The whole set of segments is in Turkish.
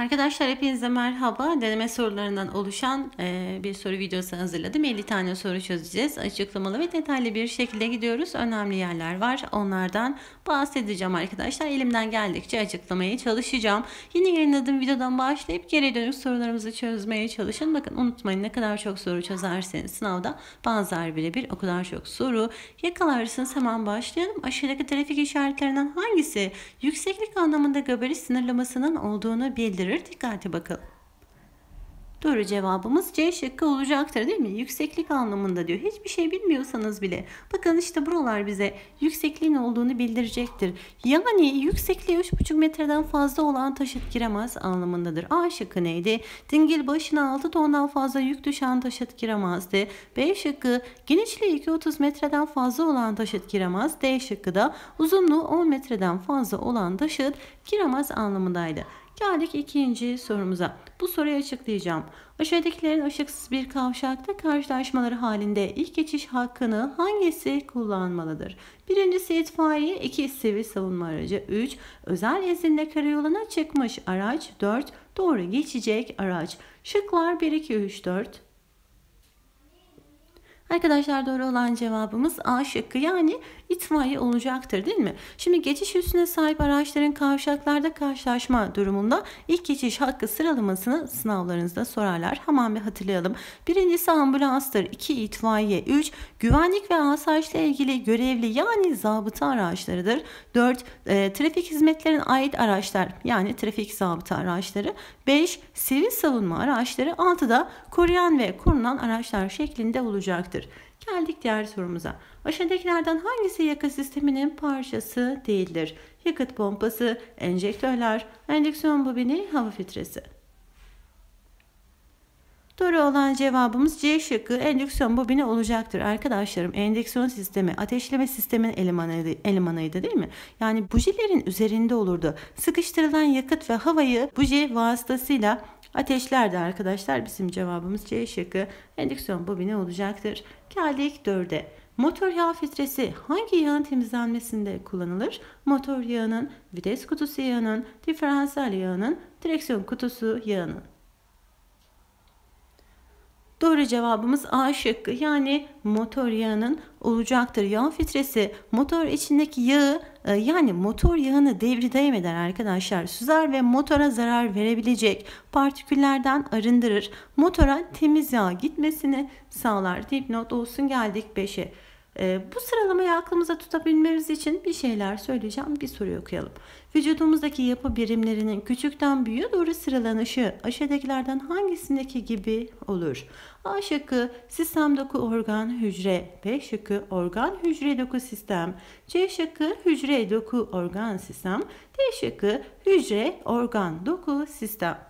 Arkadaşlar hepinize merhaba. Deneme sorularından oluşan e, bir soru videosu hazırladım. 50 tane soru çözeceğiz. Açıklamalı ve detaylı bir şekilde gidiyoruz. Önemli yerler var. Onlardan bahsedeceğim arkadaşlar. Elimden geldikçe açıklamaya çalışacağım. Yine yayınladığım videodan başlayıp geri dönüp sorularımızı çözmeye çalışın. Bakın unutmayın ne kadar çok soru çözerseniz sınavda bazılar birebir o kadar çok soru yakalarsınız. Hemen başlayalım. Aşağıdaki trafik işaretlerinden hangisi yükseklik anlamında göbeli sınırlamasının olduğunu bildirir? arttırır? Dikkate bakalım. Doğru cevabımız C şıkkı olacaktır değil mi? Yükseklik anlamında diyor. Hiçbir şey bilmiyorsanız bile. Bakın işte buralar bize yüksekliğin olduğunu bildirecektir. Yani yüksekliği 3,5 metreden fazla olan taşıt giremez anlamındadır. A şıkkı neydi? Dingil başına 6 tondan fazla yük düşen taşıt giremezdi. B şıkkı genişliği 2,30 metreden fazla olan taşıt giremez. D şıkkı da uzunluğu 10 metreden fazla olan taşıt giremez anlamındaydı. Geldik ikinci sorumuza. Bu soruyu açıklayacağım. Aşağıdakilerin ışıksız bir kavşakta karşılaşmaları halinde ilk geçiş hakkını hangisi kullanmalıdır? Birincisi itfaiye, iki sivil savunma aracı, üç özel izinle karayoluna çıkmış araç, dört doğru geçecek araç. Şıklar 1, 2, 3, 4. Arkadaşlar doğru olan cevabımız A şıkkı yani itfaiye olacaktır değil mi? Şimdi geçiş üstüne sahip araçların kavşaklarda karşılaşma durumunda ilk geçiş hakkı sıralamasını sınavlarınızda sorarlar. Hemen bir hatırlayalım. Birincisi ambulanstır, iki itfaiye, üç güvenlik ve asayişle ilgili görevli yani zabıta araçlarıdır. dört E, trafik hizmetlerine ait araçlar yani trafik zabıta araçları. beş Sivil savunma araçları. altı da koruyan ve korunan araçlar şeklinde olacaktır. Geldik diğer sorumuza. Aşağıdakilerden hangisi yakıt sisteminin parçası değildir? Yakıt pompası, enjektörler, enjeksiyon bobini, hava filtresi. Doğru olan cevabımız C şıkkı endüksiyon bobini olacaktır. Arkadaşlarım endüksiyon sistemi ateşleme sistemin elemanıydı, elemanıydı değil mi? Yani bujilerin üzerinde olurdu. Sıkıştırılan yakıt ve havayı buji vasıtasıyla ateşlerdi arkadaşlar. Bizim cevabımız C şıkkı endüksiyon bobini olacaktır. Geldik 4'e. Motor yağ filtresi hangi yağın temizlenmesinde kullanılır? Motor yağının, vites kutusu yağının, diferansiyel yağının, direksiyon kutusu yağının. Doğru cevabımız A şıkkı yani motor yağının olacaktır. Yağ filtresi motor içindeki yağı e, yani motor yağını devridayım eder arkadaşlar. Süzer ve motora zarar verebilecek partiküllerden arındırır. Motora temiz yağ gitmesini sağlar. Dipnot olsun geldik 5'e. Ee, bu sıralamayı aklımıza tutabilmemiz için bir şeyler söyleyeceğim. Bir soru okuyalım. Vücudumuzdaki yapı birimlerinin küçükten büyüğe doğru sıralanışı aşağıdakilerden hangisindeki gibi olur? A şıkkı sistem doku organ hücre, B şıkkı organ hücre doku sistem, C şıkkı hücre doku organ sistem, D şıkkı hücre organ doku sistem.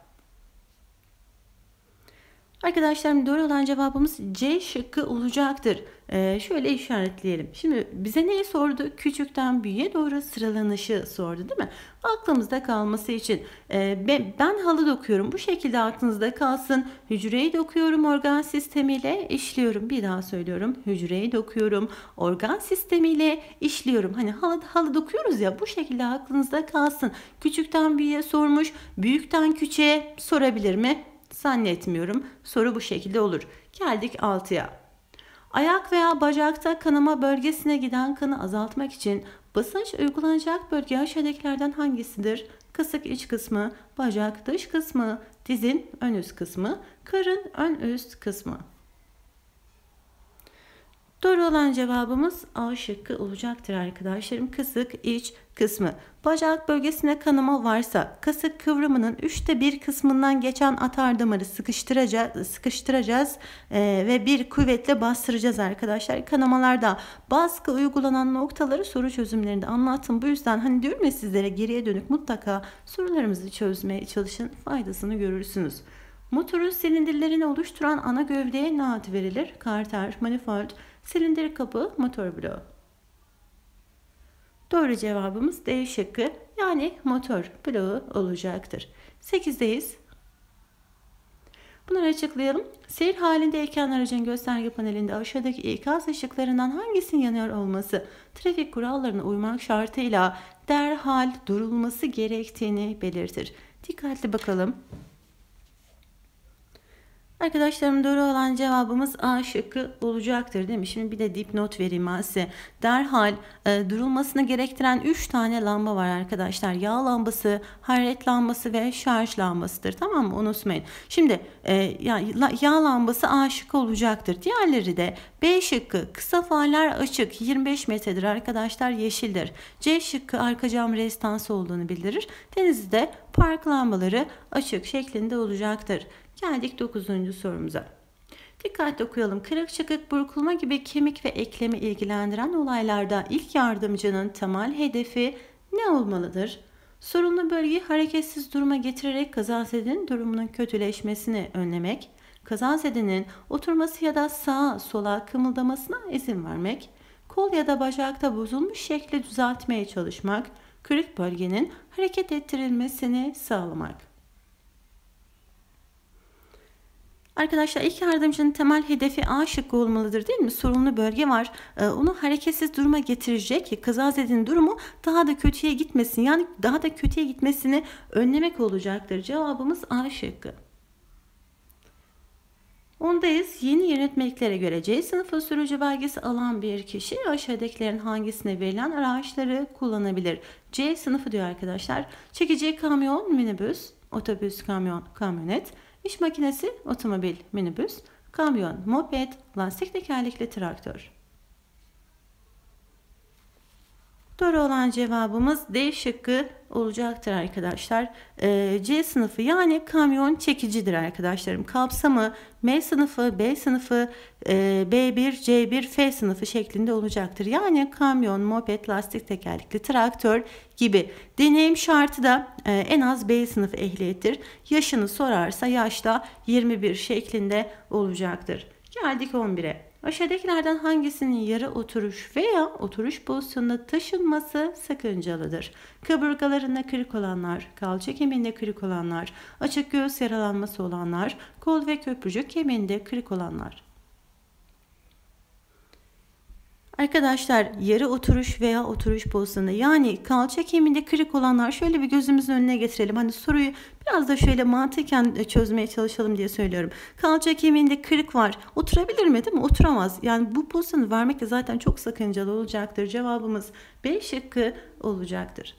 Arkadaşlarım doğru olan cevabımız C şıkkı olacaktır. Ee, şöyle işaretleyelim. Şimdi bize neyi sordu? Küçükten büyüğe doğru sıralanışı sordu değil mi? Aklımızda kalması için e, ben halı dokuyorum. Bu şekilde aklınızda kalsın. Hücreyi dokuyorum organ sistemiyle işliyorum. Bir daha söylüyorum. Hücreyi dokuyorum. Organ sistemiyle işliyorum. Hani halı, halı dokuyoruz ya bu şekilde aklınızda kalsın. Küçükten büyüğe sormuş. Büyükten küçüğe sorabilir mi? Zannetmiyorum. Soru bu şekilde olur. Geldik 6'ya. Ayak veya bacakta kanama bölgesine giden kanı azaltmak için basınç uygulanacak bölge aşağıdakilerden hangisidir? Kısık iç kısmı, bacak dış kısmı, dizin ön üst kısmı, karın ön üst kısmı. Doğru olan cevabımız A şıkkı olacaktır arkadaşlarım. Kısık iç kısmı. Bacak bölgesine kanama varsa kasık kıvrımının üçte bir kısmından geçen atar damarı sıkıştıracağız, sıkıştıracağız e, ve bir kuvvetle bastıracağız arkadaşlar. Kanamalarda baskı uygulanan noktaları soru çözümlerinde anlattım. Bu yüzden hani diyorum ya sizlere geriye dönük mutlaka sorularımızı çözmeye çalışın. Faydasını görürsünüz. Motorun silindirlerini oluşturan ana gövdeye ne verilir? Karter, manifold silindir kabı motor bloğu. Doğru cevabımız D şıkkı yani motor bloğu olacaktır. 8'deyiz. Bunları açıklayalım. Seyir halindeyken aracın gösterge panelinde aşağıdaki ikaz ışıklarından hangisinin yanıyor olması trafik kurallarına uymak şartıyla derhal durulması gerektiğini belirtir. Dikkatli bakalım. Arkadaşlarım doğru olan cevabımız A şıkkı olacaktır değil mi? Şimdi bir de dipnot vereyim size. Derhal e, durulmasını gerektiren 3 tane lamba var arkadaşlar. Yağ lambası, hararet lambası ve şarj lambasıdır. Tamam mı? Unutmayın. Şimdi e, ya, yağ lambası A şıkkı olacaktır. Diğerleri de B şıkkı kısa farlar açık 25 metredir arkadaşlar yeşildir. C şıkkı arka cam rezistansı olduğunu bildirir. Denizde park lambaları açık şeklinde olacaktır. Geldik 9. sorumuza. Dikkatli okuyalım. Kırık çıkık burkulma gibi kemik ve eklemi ilgilendiren olaylarda ilk yardımcının temel hedefi ne olmalıdır? Sorunlu bölgeyi hareketsiz duruma getirerek kazazedenin durumunun kötüleşmesini önlemek, kazazedenin oturması ya da sağa sola kımıldamasına izin vermek, kol ya da bacakta bozulmuş şekli düzeltmeye çalışmak, kırık bölgenin hareket ettirilmesini sağlamak. Arkadaşlar ilk yardımcının temel hedefi A şıkkı olmalıdır değil mi? Sorunlu bölge var. Ee, onu hareketsiz duruma getirecek. Kazazedin durumu daha da kötüye gitmesin. Yani daha da kötüye gitmesini önlemek olacaktır. Cevabımız A şıkkı. Ondayız. Yeni yönetmeliklere göre C sınıfı sürücü belgesi alan bir kişi aşağıdakilerin hangisine verilen araçları kullanabilir? C sınıfı diyor arkadaşlar. Çekici kamyon, minibüs, otobüs, kamyon, kamyonet, İş makinesi, otomobil, minibüs, kamyon, moped, lastik tekerlekli traktör. Doğru olan cevabımız D şıkkı olacaktır arkadaşlar. Ee, C sınıfı yani kamyon çekicidir arkadaşlarım. Kapsamı M sınıfı, B sınıfı, e, B1, C1, F sınıfı şeklinde olacaktır. Yani kamyon, moped, lastik tekerlekli traktör gibi. Deneyim şartı da e, en az B sınıfı ehliyettir. Yaşını sorarsa yaşta 21 şeklinde olacaktır. Geldik 11'e. Aşağıdakilerden hangisinin yarı oturuş veya oturuş pozisyonuna taşınması sakıncalıdır? Kaburgalarında kırık olanlar, kalça kemiğinde kırık olanlar, açık göğüs yaralanması olanlar, kol ve köprücük kemiğinde kırık olanlar. Arkadaşlar yarı oturuş veya oturuş pozisyonu yani kalça kemiğinde kırık olanlar şöyle bir gözümüzün önüne getirelim. Hani soruyu biraz da şöyle mantıken e, çözmeye çalışalım diye söylüyorum. Kalça kemiğinde kırık var. Oturabilir mi değil mi? Oturamaz. Yani bu pozisyonu vermek de zaten çok sakıncalı olacaktır. Cevabımız B şıkkı olacaktır.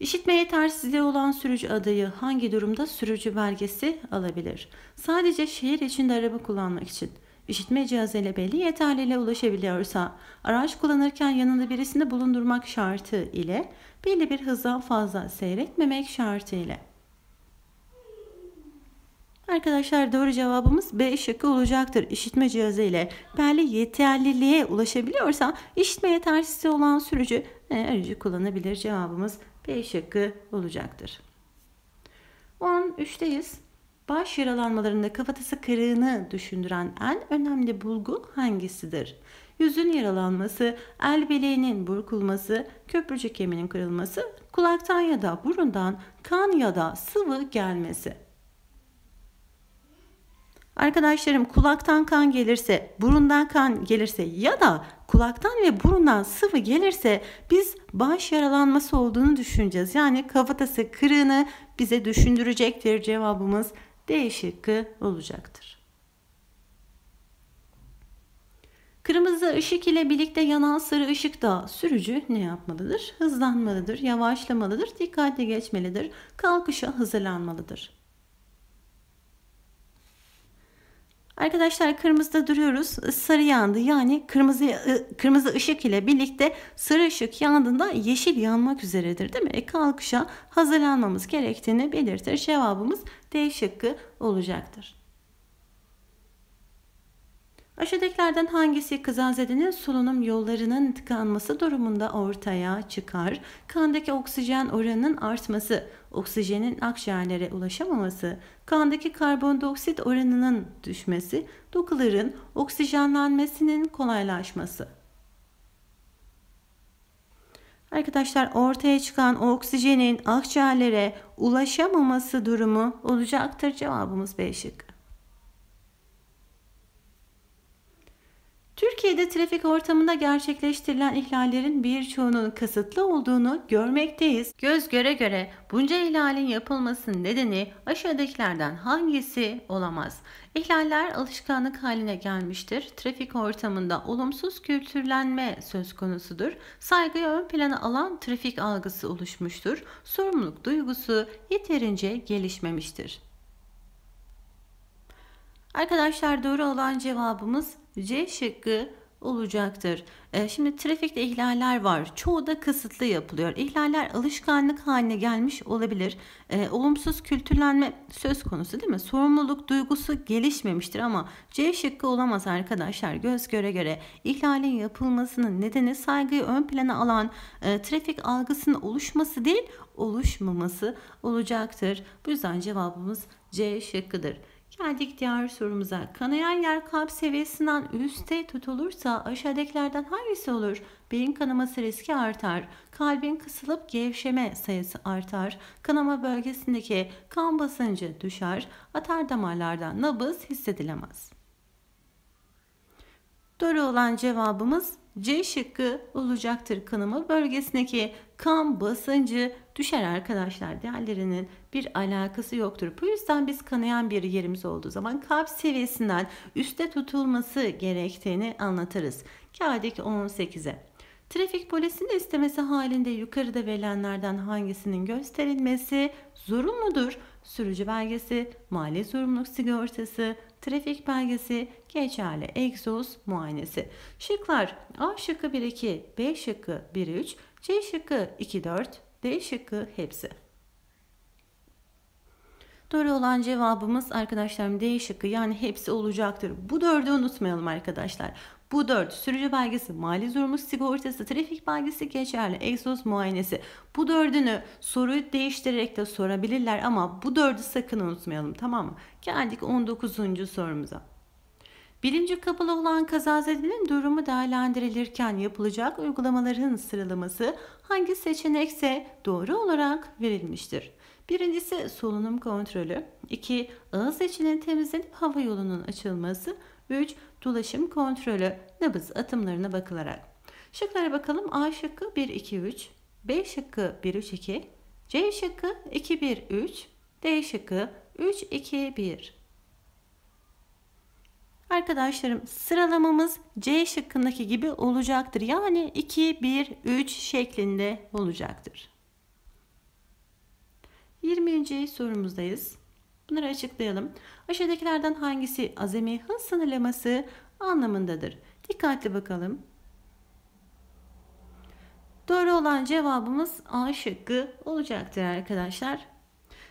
İşitme yetersizliği olan sürücü adayı hangi durumda sürücü belgesi alabilir? Sadece şehir içinde araba kullanmak için. İşitme cihazıyla belli yet ulaşabiliyorsa, araç kullanırken yanında birisini bulundurmak şartı ile belli bir hızdan fazla seyretmemek şartı ile. Arkadaşlar doğru cevabımız B şıkkı olacaktır. İşitme cihazı ile belli yeterliliğe ulaşabiliyorsa işitme yetersizliği olan sürücü e, aracı kullanabilir. Cevabımız B şıkkı olacaktır. 13'teyiz. Baş yaralanmalarında kafatası kırığını düşündüren en önemli bulgu hangisidir? Yüzün yaralanması, el bileğinin burkulması, köprücük kemiğinin kırılması, kulaktan ya da burundan kan ya da sıvı gelmesi. Arkadaşlarım kulaktan kan gelirse, burundan kan gelirse ya da kulaktan ve burundan sıvı gelirse biz baş yaralanması olduğunu düşüneceğiz. Yani kafatası kırığını bize düşündürecektir cevabımız D şıkkı olacaktır. Kırmızı ışık ile birlikte yanan sarı ışık da sürücü ne yapmalıdır? Hızlanmalıdır, yavaşlamalıdır, dikkatli geçmelidir, kalkışa hazırlanmalıdır. Arkadaşlar kırmızıda duruyoruz. Sarı yandı. Yani kırmızı kırmızı ışık ile birlikte sarı ışık yandığında yeşil yanmak üzeredir değil mi? E, kalkışa hazırlanmamız gerektiğini belirtir. Cevabımız D şıkkı olacaktır. Aşağıdakilerden hangisi kızanzedenin solunum yollarının tıkanması durumunda ortaya çıkar? Kandaki oksijen oranının artması, oksijenin akciğerlere ulaşamaması, kandaki karbondioksit oranının düşmesi, dokuların oksijenlenmesinin kolaylaşması. Arkadaşlar ortaya çıkan oksijenin akciğerlere ulaşamaması durumu olacaktır. Cevabımız B şıkkı. Türkiye'de trafik ortamında gerçekleştirilen ihlallerin birçoğunun kısıtlı olduğunu görmekteyiz. Göz göre göre bunca ihlalin yapılmasının nedeni aşağıdakilerden hangisi olamaz? İhlaller alışkanlık haline gelmiştir. Trafik ortamında olumsuz kültürlenme söz konusudur. Saygıyı ön plana alan trafik algısı oluşmuştur. Sorumluluk duygusu yeterince gelişmemiştir. Arkadaşlar doğru olan cevabımız C şıkkı olacaktır. Ee, şimdi trafikte ihlaller var. Çoğu da kısıtlı yapılıyor. İhlaller alışkanlık haline gelmiş olabilir. Ee, olumsuz kültürlenme söz konusu değil mi? Sorumluluk duygusu gelişmemiştir ama C şıkkı olamaz arkadaşlar. Göz göre göre ihlalin yapılmasının nedeni saygıyı ön plana alan e, trafik algısının oluşması değil oluşmaması olacaktır. Bu yüzden cevabımız C şıkkıdır. Geldik diğer sorumuza. Kanayan yer kalp seviyesinden üstte tutulursa aşağıdakilerden hangisi olur? Beyin kanaması riski artar. Kalbin kısılıp gevşeme sayısı artar. Kanama bölgesindeki kan basıncı düşer. Atar damarlardan nabız hissedilemez. Doğru olan cevabımız C şıkkı olacaktır. Kanama bölgesindeki kan basıncı düşer arkadaşlar. Değerlerinin bir alakası yoktur. Bu yüzden biz kanayan bir yerimiz olduğu zaman kalp seviyesinden üstte tutulması gerektiğini anlatırız. Kağıdaki 18'e. Trafik polisinin istemesi halinde yukarıda verilenlerden hangisinin gösterilmesi zorunludur? Sürücü belgesi, mali sorumluluk sigortası, trafik belgesi, geçerli egzoz muayenesi. Şıklar A şıkkı 1-2, B şıkkı 1-3, C şıkkı 2-4, D şıkkı hepsi. Doğru olan cevabımız arkadaşlarım D şıkkı yani hepsi olacaktır. Bu dördü unutmayalım arkadaşlar. Bu 4 sürücü belgesi, mali zorunluluk sigortası, trafik belgesi geçerli, egzoz muayenesi. Bu dördünü soruyu değiştirerek de sorabilirler ama bu dördü sakın unutmayalım tamam mı? Geldik 19. sorumuza. Birinci kapalı olan kazazedenin durumu değerlendirilirken yapılacak uygulamaların sıralaması hangi seçenekse doğru olarak verilmiştir. Birincisi solunum kontrolü, iki Ağız içinin temizlenip hava yolunun açılması, 3. Dolaşım kontrolü nabız atımlarına bakılarak. Şıklara bakalım. A şıkkı 1 2 3, B şıkkı 1 3 2, C şıkkı 2 1 3, D şıkkı 3 2 1. Arkadaşlarım sıralamamız C şıkkındaki gibi olacaktır. Yani 2 1 3 şeklinde olacaktır. 20. sorumuzdayız. Bunları açıklayalım. Aşağıdakilerden hangisi azami hız sınırlaması anlamındadır? Dikkatli bakalım. Doğru olan cevabımız A şıkkı olacaktır arkadaşlar.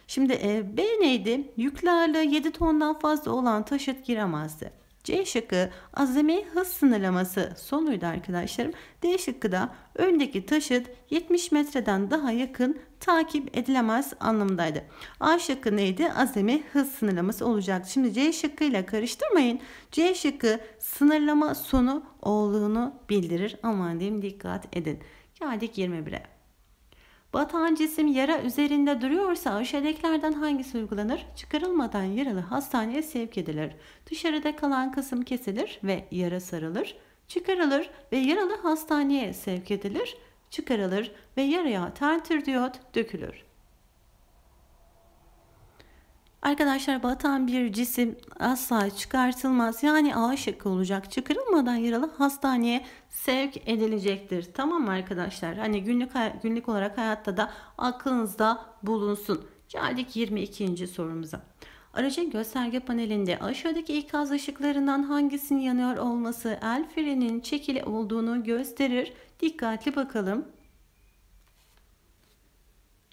Şimdi e, B neydi? Yükle ağırlığı 7 tondan fazla olan taşıt giremezdi. C şıkkı azami hız sınırlaması sonuydu arkadaşlarım. D şıkkı da öndeki taşıt 70 metreden daha yakın takip edilemez anlamındaydı. A şıkkı neydi? Azami hız sınırlaması olacak. Şimdi C şıkkı ile karıştırmayın. C şıkkı sınırlama sonu olduğunu bildirir. Aman diyeyim dikkat edin. Geldik 21'e. Batan cisim yara üzerinde duruyorsa aşağıdakilerden hangisi uygulanır? Çıkarılmadan yaralı hastaneye sevk edilir. Dışarıda kalan kısım kesilir ve yara sarılır. Çıkarılır ve yaralı hastaneye sevk edilir. Çıkarılır ve yaraya tentür diyot dökülür. Arkadaşlar batan bir cisim asla çıkartılmaz. Yani A şıkkı olacak. Çıkarılmadan yaralı hastaneye sevk edilecektir. Tamam mı arkadaşlar? Hani günlük günlük olarak hayatta da aklınızda bulunsun. Geldik 22. sorumuza. Aracın gösterge panelinde aşağıdaki ikaz ışıklarından hangisinin yanıyor olması el frenin çekili olduğunu gösterir. Dikkatli bakalım.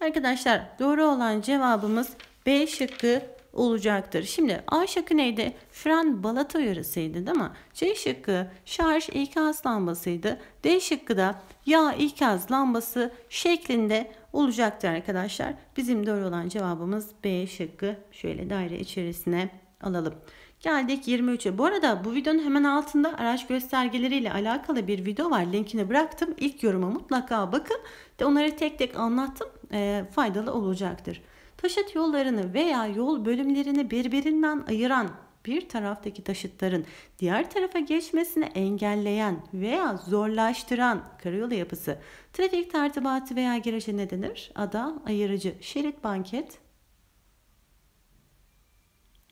Arkadaşlar doğru olan cevabımız B şıkkı olacaktır. Şimdi A şıkkı neydi? Fren balata uyarısıydı değil mi? C şıkkı şarj ikaz lambasıydı. D şıkkı da yağ ikaz lambası şeklinde olacaktır arkadaşlar. Bizim doğru olan cevabımız B şıkkı. Şöyle daire içerisine alalım. Geldik 23'e. Bu arada bu videonun hemen altında araç göstergeleriyle alakalı bir video var. Linkini bıraktım. İlk yoruma mutlaka bakın. De onları tek tek anlattım. E, faydalı olacaktır. Taşıt yollarını veya yol bölümlerini birbirinden ayıran bir taraftaki taşıtların diğer tarafa geçmesini engelleyen veya zorlaştıran karayolu yapısı, trafik tertibatı veya girişi ne denir? Ada, ayırıcı, şerit, banket.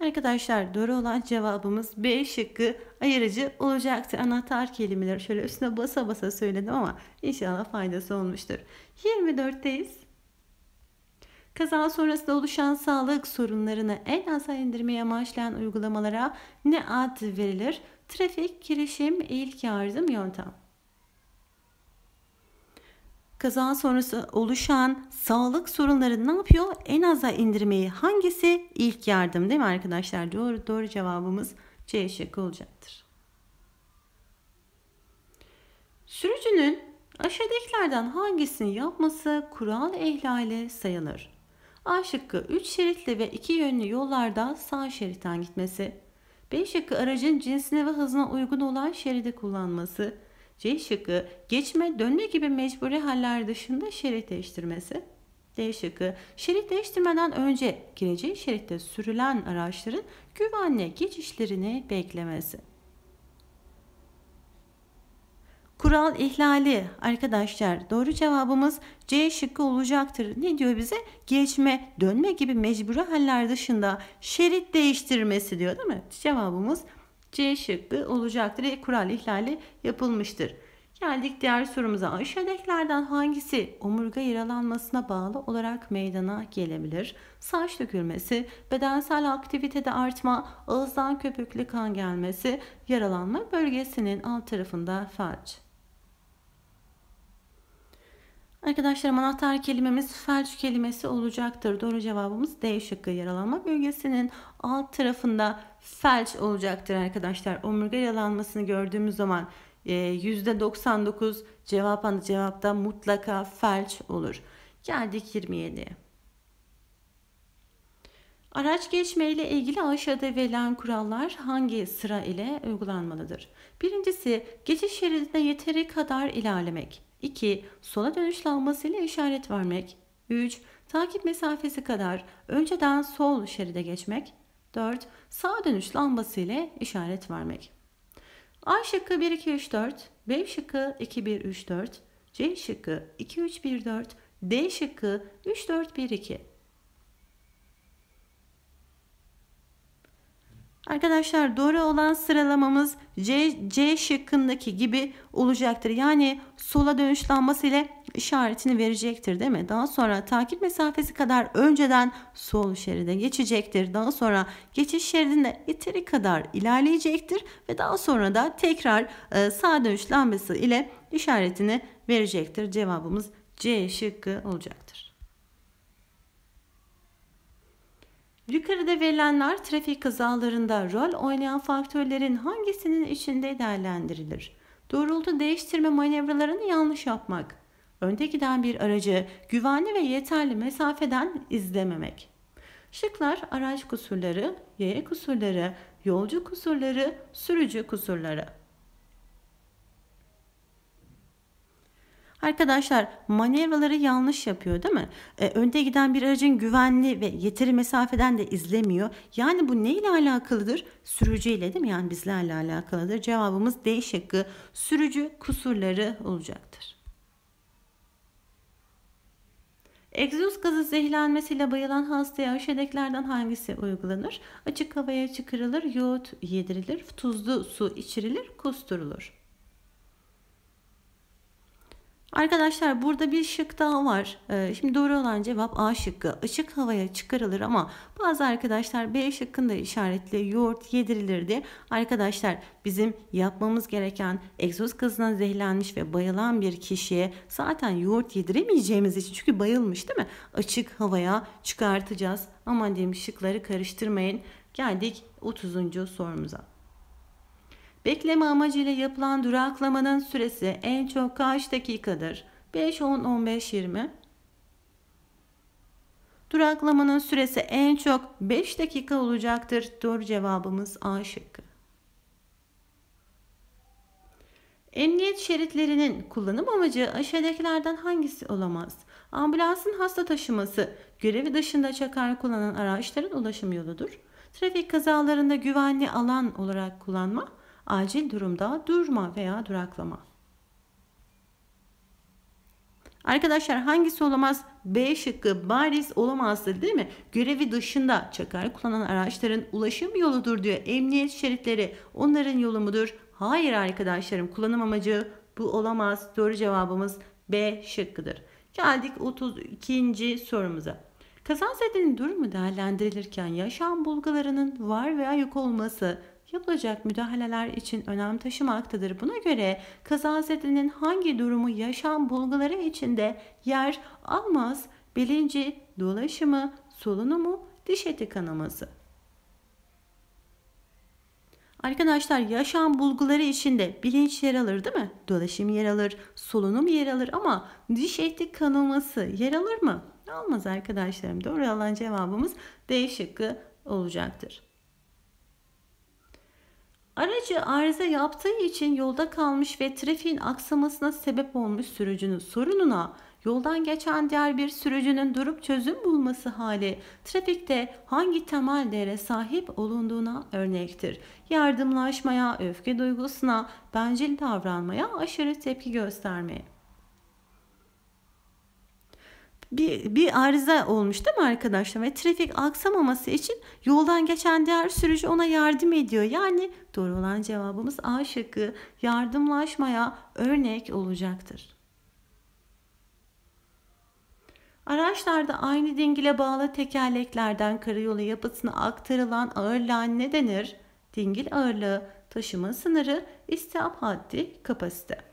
Arkadaşlar doğru olan cevabımız B şıkkı ayırıcı olacaktı. Anahtar kelimeler şöyle üstüne basa basa söyledim ama inşallah faydası olmuştur. 24'teyiz. Kaza sonrasında oluşan sağlık sorunlarını en aza indirmeye amaçlayan uygulamalara ne ad verilir? Trafik, girişim, ilk yardım yöntem. Kaza sonrası oluşan sağlık sorunları ne yapıyor? En aza indirmeyi hangisi? ilk yardım değil mi arkadaşlar? Doğru, doğru cevabımız C şıkkı olacaktır. Sürücünün aşağıdakilerden hangisini yapması kural ihlali sayılır? A şıkkı 3 şeritli ve 2 yönlü yollarda sağ şeritten gitmesi. B şıkkı aracın cinsine ve hızına uygun olan şeridi kullanması. C şıkkı geçme, dönme gibi mecburi haller dışında şerit değiştirmesi. D şıkkı şerit değiştirmeden önce gireceği şeritte sürülen araçların güvenli geçişlerini beklemesi. Kural ihlali arkadaşlar doğru cevabımız C şıkkı olacaktır. Ne diyor bize? Geçme, dönme gibi mecburi haller dışında şerit değiştirmesi diyor değil mi? Cevabımız C şıkkı olacaktır. E, kural ihlali yapılmıştır. Geldik diğer sorumuza. Aşağıdakilerden hangisi omurga yaralanmasına bağlı olarak meydana gelebilir? Saç dökülmesi, bedensel aktivitede artma, ağızdan köpüklü kan gelmesi, yaralanma bölgesinin alt tarafında felç. Arkadaşlarım anahtar kelimemiz felç kelimesi olacaktır. Doğru cevabımız D şıkkı yaralanma bölgesinin alt tarafında felç olacaktır arkadaşlar. Omurga yaralanmasını gördüğümüz zaman %99 e, cevap anı cevapta mutlaka felç olur. Geldik 27'ye. Araç geçme ile ilgili aşağıda verilen kurallar hangi sıra ile uygulanmalıdır? Birincisi geçiş şeridine yeteri kadar ilerlemek. 2. Sola dönüş lambasıyla işaret vermek. 3. Takip mesafesi kadar önceden sol şeride geçmek. 4. Sağ dönüş lambasıyla işaret vermek. A şıkkı 1 2 3 4, B şıkkı 2 1 3 4, C şıkkı 2 3 1 4, D şıkkı 3 4 1 2. Arkadaşlar doğru olan sıralamamız C, C şıkkındaki gibi olacaktır. Yani sola dönüşlanması ile işaretini verecektir değil mi? Daha sonra takip mesafesi kadar önceden sol şeride geçecektir. Daha sonra geçiş şeridinde yeteri kadar ilerleyecektir ve daha sonra da tekrar e, sağ dönüşlenmesi ile işaretini verecektir. Cevabımız C şıkkı olacaktır. Yukarıda verilenler trafik kazalarında rol oynayan faktörlerin hangisinin içinde değerlendirilir? Doğrultu değiştirme manevralarını yanlış yapmak. Önde giden bir aracı güvenli ve yeterli mesafeden izlememek. Şıklar araç kusurları, yaya kusurları, yolcu kusurları, sürücü kusurları. Arkadaşlar manevraları yanlış yapıyor değil mi? E, önde giden bir aracın güvenli ve yeteri mesafeden de izlemiyor. Yani bu neyle alakalıdır? Sürücüyle değil mi? Yani bizlerle alakalıdır. Cevabımız D şıkkı sürücü kusurları olacaktır. Egzoz gazı zehirlenmesiyle bayılan hastaya aşağıdakilerden hangisi uygulanır? Açık havaya çıkarılır, yoğurt yedirilir, tuzlu su içirilir, kusturulur. Arkadaşlar burada bir şık daha var. Ee, şimdi doğru olan cevap A şıkkı. Açık havaya çıkarılır ama bazı arkadaşlar B şıkkında işaretli yoğurt yedirilirdi. Arkadaşlar bizim yapmamız gereken egzoz gazına zehirlenmiş ve bayılan bir kişiye zaten yoğurt yediremeyeceğimiz için çünkü bayılmış değil mi? Açık havaya çıkartacağız. Aman diyeyim şıkları karıştırmayın. Geldik 30. sorumuza. Bekleme amacıyla yapılan duraklamanın süresi en çok kaç dakikadır? 5, 10, 15, 20. Duraklamanın süresi en çok 5 dakika olacaktır. Doğru cevabımız A şıkkı. Emniyet şeritlerinin kullanım amacı aşağıdakilerden hangisi olamaz? Ambulansın hasta taşıması, görevi dışında çakar kullanan araçların ulaşım yoludur. Trafik kazalarında güvenli alan olarak kullanma, Acil durumda durma veya duraklama. Arkadaşlar hangisi olamaz? B şıkkı bariz olamazdır değil mi? Görevi dışında çakar kullanan araçların ulaşım yoludur diyor. Emniyet şeritleri onların yolu mudur? Hayır arkadaşlarım kullanım amacı bu olamaz. Doğru cevabımız B şıkkıdır. Geldik 32. sorumuza. Kazanzedenin durumu değerlendirilirken yaşam bulgularının var veya yok olması yapılacak müdahaleler için önem taşımaktadır. Buna göre kazazedenin hangi durumu yaşam bulguları içinde yer almaz bilinci, dolaşımı, solunumu, diş eti kanaması. Arkadaşlar yaşam bulguları içinde bilinç yer alır değil mi? Dolaşım yer alır, solunum yer alır ama diş eti kanaması yer alır mı? Almaz arkadaşlarım. Doğru olan cevabımız D şıkkı olacaktır. Aracı arıza yaptığı için yolda kalmış ve trafiğin aksamasına sebep olmuş sürücünün sorununa yoldan geçen diğer bir sürücünün durup çözüm bulması hali trafikte hangi temel değere sahip olunduğuna örnektir. Yardımlaşmaya, öfke duygusuna, bencil davranmaya, aşırı tepki göstermeye bir, bir arıza olmuş değil mi arkadaşlar? Ve trafik aksamaması için yoldan geçen diğer sürücü ona yardım ediyor. Yani doğru olan cevabımız A şıkkı yardımlaşmaya örnek olacaktır. Araçlarda aynı dingile bağlı tekerleklerden karayolu yapısına aktarılan ağırlığa ne denir? Dingil ağırlığı, taşıma sınırı, istihap haddi, kapasite.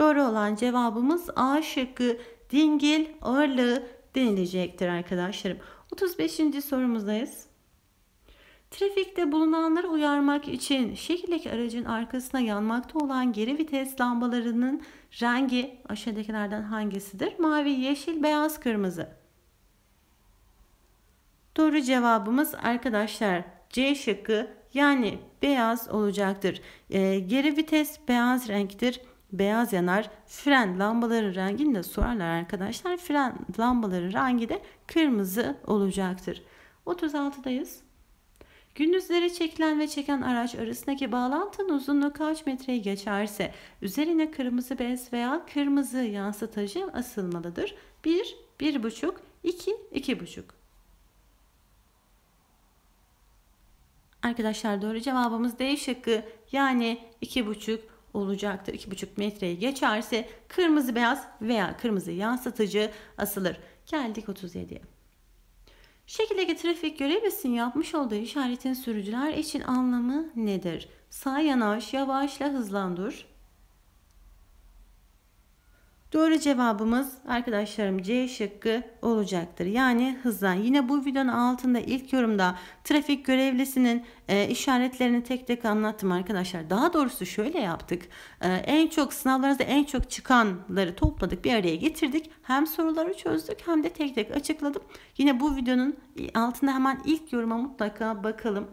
Doğru olan cevabımız A şıkkı dingil ağırlığı denilecektir arkadaşlarım. 35. sorumuzdayız. Trafikte bulunanları uyarmak için şekildeki aracın arkasına yanmakta olan geri vites lambalarının rengi aşağıdakilerden hangisidir? Mavi, yeşil, beyaz, kırmızı. Doğru cevabımız arkadaşlar C şıkkı yani beyaz olacaktır. E, geri vites beyaz renktir beyaz yanar. Fren lambaların rengini de sorarlar arkadaşlar. Fren lambaların rengi de kırmızı olacaktır. 36'dayız. Gündüzleri çekilen ve çeken araç arasındaki bağlantının uzunluğu kaç metreyi geçerse üzerine kırmızı bez veya kırmızı yansıtıcı asılmalıdır. 1, 1,5, 2, 2,5. Arkadaşlar doğru cevabımız D şıkkı yani 2,5 olacaktır. 2,5 metreyi geçerse kırmızı beyaz veya kırmızı yansıtıcı asılır. Geldik 37'ye. Şekildeki trafik görevlisinin yapmış olduğu işaretin sürücüler için anlamı nedir? Sağ yanaş, yavaşla hızlandır. Doğru cevabımız arkadaşlarım C şıkkı olacaktır. Yani hızlan. Yine bu videonun altında ilk yorumda trafik görevlisinin e, işaretlerini tek tek anlattım arkadaşlar. Daha doğrusu şöyle yaptık. E, en çok sınavlarınızda en çok çıkanları topladık bir araya getirdik. Hem soruları çözdük hem de tek tek açıkladım. Yine bu videonun altında hemen ilk yoruma mutlaka bakalım.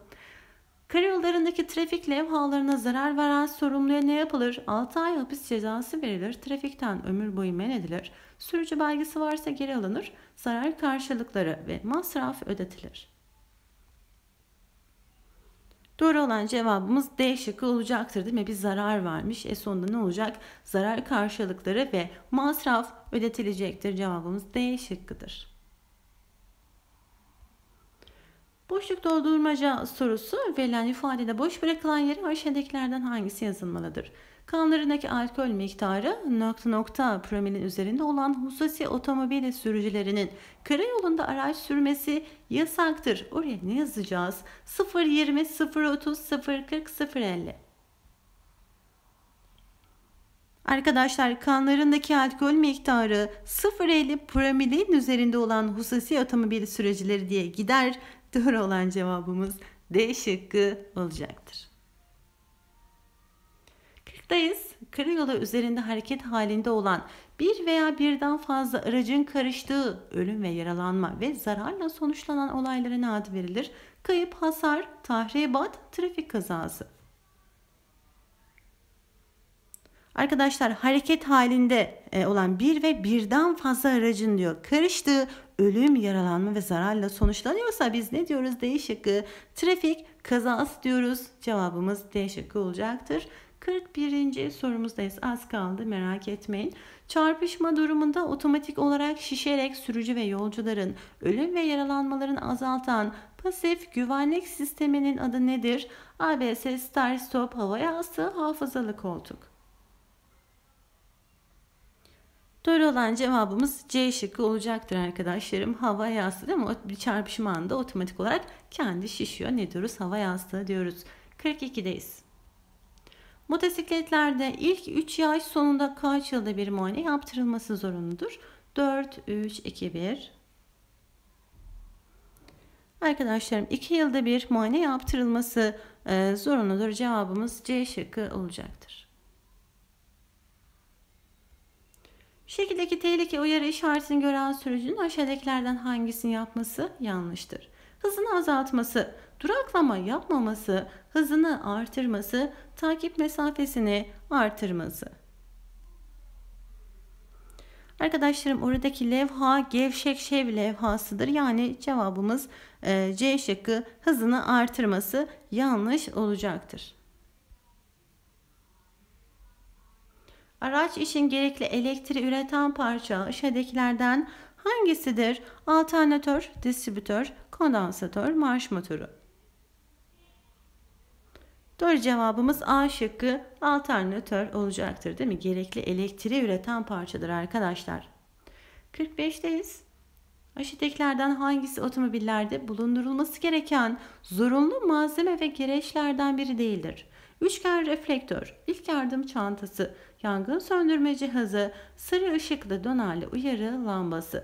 Karayollarındaki trafik levhalarına zarar veren sorumluya ne yapılır? 6 ay hapis cezası verilir, trafikten ömür boyu men edilir, sürücü belgesi varsa geri alınır, zarar karşılıkları ve masraf ödetilir. Doğru olan cevabımız D şıkkı olacaktır değil mi? Bir zarar varmış. E sonunda ne olacak? Zarar karşılıkları ve masraf ödetilecektir. Cevabımız D şıkkıdır. Boşluk doldurmaca sorusu verilen ifadede boş bırakılan yerin aşağıdakilerden hangisi yazılmalıdır? Kanlarındaki alkol miktarı nokta nokta promilin üzerinde olan hususi otomobil sürücülerinin karayolunda araç sürmesi yasaktır. Oraya ne yazacağız? 020 030 040 050 Arkadaşlar kanlarındaki alkol miktarı 0.50 promilin üzerinde olan hususi otomobil sürücüleri diye gider. Doğru olan cevabımız D şıkkı olacaktır. Kırktayız. Karayolu üzerinde hareket halinde olan bir veya birden fazla aracın karıştığı ölüm ve yaralanma ve zararla sonuçlanan olaylara ne ad verilir? Kayıp, hasar, tahribat, trafik kazası. Arkadaşlar hareket halinde e, olan bir ve birden fazla aracın diyor karıştığı ölüm, yaralanma ve zararla sonuçlanıyorsa biz ne diyoruz D şıkkı? Trafik kazası diyoruz. Cevabımız D şıkkı olacaktır. 41. sorumuzdayız. Az kaldı merak etmeyin. Çarpışma durumunda otomatik olarak şişerek sürücü ve yolcuların ölüm ve yaralanmaların azaltan pasif güvenlik sisteminin adı nedir? ABS Start Stop hava yastığı hafızalı koltuk. Doğru olan cevabımız C şıkkı olacaktır arkadaşlarım. Hava yassı değil mi? bir çarpışma anda otomatik olarak kendi şişiyor. Ne diyoruz? Hava yassı diyoruz. 42'deyiz. Motosikletlerde ilk 3 yaş sonunda kaç yılda bir muayene yaptırılması zorunludur? 4, 3, 2, 1. Arkadaşlarım 2 yılda bir muayene yaptırılması e, zorunludur. Cevabımız C şıkkı olacaktır. Şekildeki tehlike uyarı işaretini gören sürücünün aşağıdakilerden hangisini yapması yanlıştır? Hızını azaltması, duraklama yapmaması, hızını artırması, takip mesafesini artırması. Arkadaşlarım oradaki levha gevşek şev levhasıdır. Yani cevabımız e, C şıkkı hızını artırması yanlış olacaktır. Araç için gerekli elektriği üreten parça aşağıdakilerden hangisidir? Alternatör, distribütör, kondansatör, marş motoru. Doğru cevabımız A şıkkı alternatör olacaktır değil mi? Gerekli elektriği üreten parçadır arkadaşlar. 45'teyiz. Aşağıdakilerden hangisi otomobillerde bulundurulması gereken zorunlu malzeme ve gereçlerden biri değildir? üçgen reflektör, ilk yardım çantası, yangın söndürme cihazı, sarı ışıklı dönerli uyarı lambası.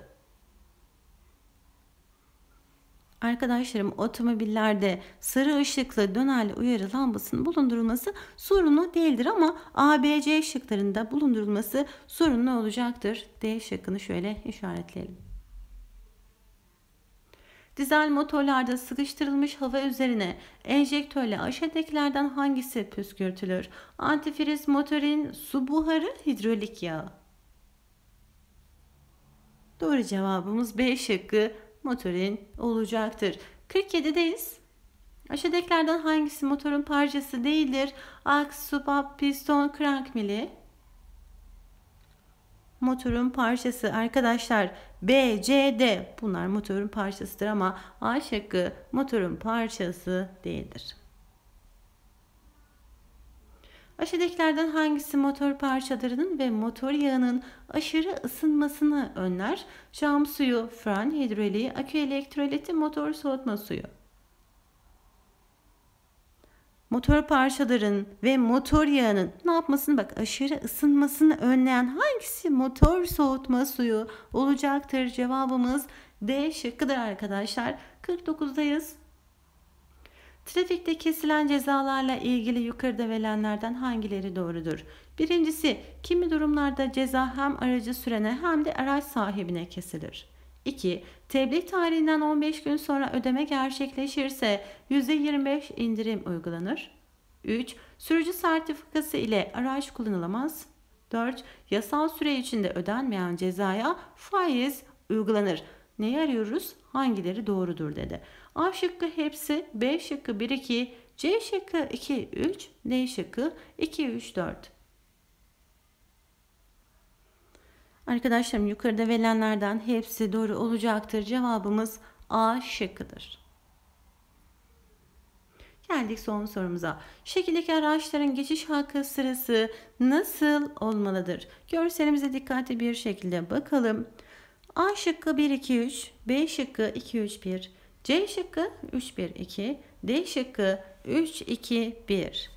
Arkadaşlarım otomobillerde sarı ışıklı dönerli uyarı lambasının bulundurulması sorunlu değildir ama ABC şıklarında bulundurulması sorunlu olacaktır. D şıkkını şöyle işaretleyelim. Dizel motorlarda sıkıştırılmış hava üzerine enjektörle aşağıdakilerden hangisi püskürtülür? Antifriz motorin su buharı hidrolik yağı. Doğru cevabımız B şıkkı motorin olacaktır. 47'deyiz. Aşağıdakilerden hangisi motorun parçası değildir? Aks, subap, piston, krank mili motorun parçası arkadaşlar. B, C, D bunlar motorun parçasıdır ama A şıkkı motorun parçası değildir. Aşağıdakilerden hangisi motor parçalarının ve motor yağının aşırı ısınmasını önler? Cam suyu, fren hidroliği, akü elektroliti, motor soğutma suyu motor parçaların ve motor yağının ne yapmasını bak aşırı ısınmasını önleyen hangisi motor soğutma suyu olacaktır? Cevabımız D şıkkıdır arkadaşlar. 49'dayız. Trafikte kesilen cezalarla ilgili yukarıda verilenlerden hangileri doğrudur? Birincisi kimi durumlarda ceza hem aracı sürene hem de araç sahibine kesilir. 2. Tebliğ tarihinden 15 gün sonra ödeme gerçekleşirse %25 indirim uygulanır. 3. Sürücü sertifikası ile araç kullanılamaz. 4. Yasal süre içinde ödenmeyen cezaya faiz uygulanır. Neyi arıyoruz? Hangileri doğrudur dedi. A şıkkı hepsi, B şıkkı 1 2, C şıkkı 2 3, D şıkkı 2 3 4. Arkadaşlarım yukarıda verilenlerden hepsi doğru olacaktır. Cevabımız A şıkkıdır. Geldik son sorumuza. Şekildeki araçların geçiş hakkı sırası nasıl olmalıdır? Görselimize dikkatli bir şekilde bakalım. A şıkkı 1 2 3, B şıkkı 2 3 1, C şıkkı 3 1 2, D şıkkı 3 2 1.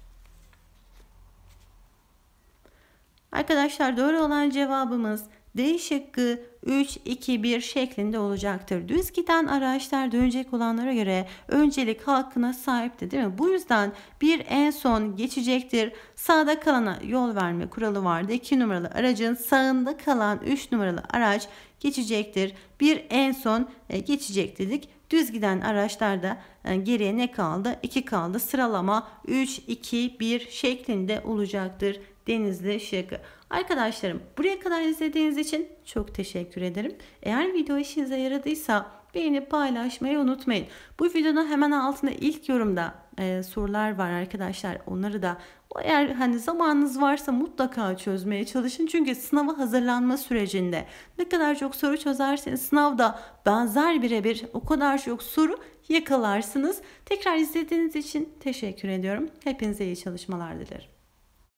Arkadaşlar doğru olan cevabımız D şıkkı 3, 2, 1 şeklinde olacaktır. Düz giden araçlar dönecek olanlara göre öncelik hakkına sahipti, değil mi? Bu yüzden bir en son geçecektir. Sağda kalana yol verme kuralı vardı. 2 numaralı aracın sağında kalan 3 numaralı araç geçecektir. Bir en son e, geçecek dedik. Düz giden araçlarda e, geriye ne kaldı? 2 kaldı. Sıralama 3, 2, 1 şeklinde olacaktır. Denizli şıkkı. Arkadaşlarım buraya kadar izlediğiniz için çok teşekkür ederim. Eğer video işinize yaradıysa beğenip paylaşmayı unutmayın. Bu videonun hemen altında ilk yorumda e, sorular var arkadaşlar. Onları da eğer hani zamanınız varsa mutlaka çözmeye çalışın. Çünkü sınava hazırlanma sürecinde ne kadar çok soru çözerseniz sınavda benzer birebir o kadar çok soru yakalarsınız. Tekrar izlediğiniz için teşekkür ediyorum. Hepinize iyi çalışmalar dilerim.